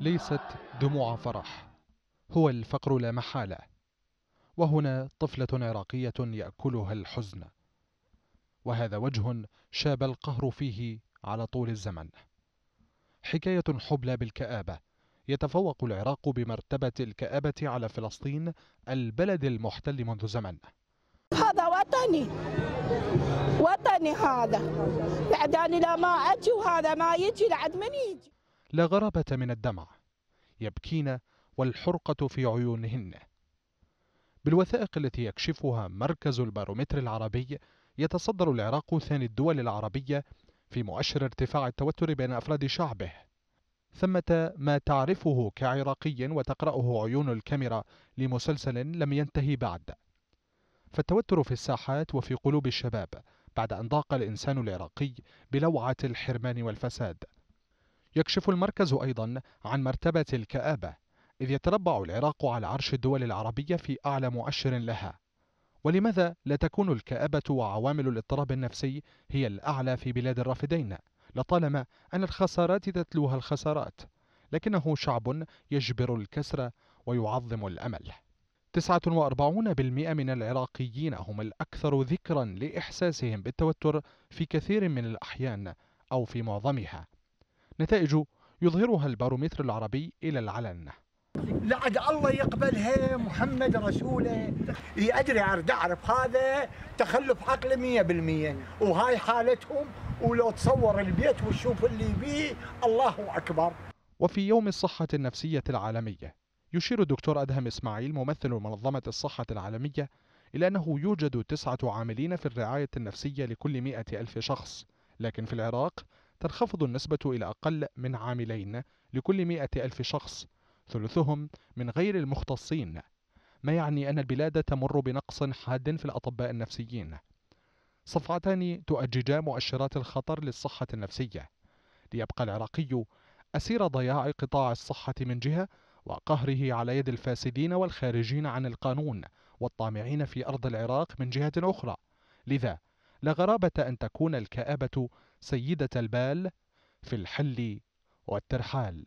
ليست دموع فرح هو الفقر لا محالة وهنا طفلة عراقية يأكلها الحزن وهذا وجه شاب القهر فيه على طول الزمن حكاية حبلى بالكآبة يتفوق العراق بمرتبة الكآبة على فلسطين البلد المحتل منذ زمن وطني وطني هذا بعد أنا لا ما أجي وهذا ما يجي لعد من يجي لا غرابة من الدمع يبكين والحرقة في عيونهن بالوثائق التي يكشفها مركز البارومتر العربي يتصدر العراق ثاني الدول العربية في مؤشر ارتفاع التوتر بين أفراد شعبه ثمة ما تعرفه كعراقي وتقرأه عيون الكاميرا لمسلسل لم ينتهي بعد فالتوتر في الساحات وفي قلوب الشباب بعد أن ضاق الإنسان العراقي بلوعة الحرمان والفساد يكشف المركز أيضا عن مرتبة الكآبة إذ يتربع العراق على عرش الدول العربية في أعلى مؤشر لها ولماذا لا تكون الكآبة وعوامل الاضطراب النفسي هي الأعلى في بلاد الرافدين لطالما أن الخسارات تتلوها الخسارات لكنه شعب يجبر الكسر ويعظم الأمل 49% من العراقيين هم الأكثر ذكرا لإحساسهم بالتوتر في كثير من الأحيان أو في معظمها نتائج يظهرها البارومتر العربي إلى العلن لعد الله يقبلها محمد رسوله أدري أرد أعرف هذا تخلف عقلي مية بالمية وهاي حالتهم ولو تصور البيت وتشوف اللي بيه الله أكبر وفي يوم الصحة النفسية العالمية يشير الدكتور أدهم إسماعيل ممثل منظمة الصحة العالمية إلى أنه يوجد تسعة عاملين في الرعاية النفسية لكل مئة ألف شخص لكن في العراق تنخفض النسبة إلى أقل من عاملين لكل مئة ألف شخص ثلثهم من غير المختصين ما يعني أن البلاد تمر بنقص حاد في الأطباء النفسيين صفعتان تؤججا مؤشرات الخطر للصحة النفسية ليبقى العراقي أسير ضياع قطاع الصحة من جهة وقهره على يد الفاسدين والخارجين عن القانون والطامعين في أرض العراق من جهة أخرى لذا لغرابة أن تكون الكآبة سيدة البال في الحل والترحال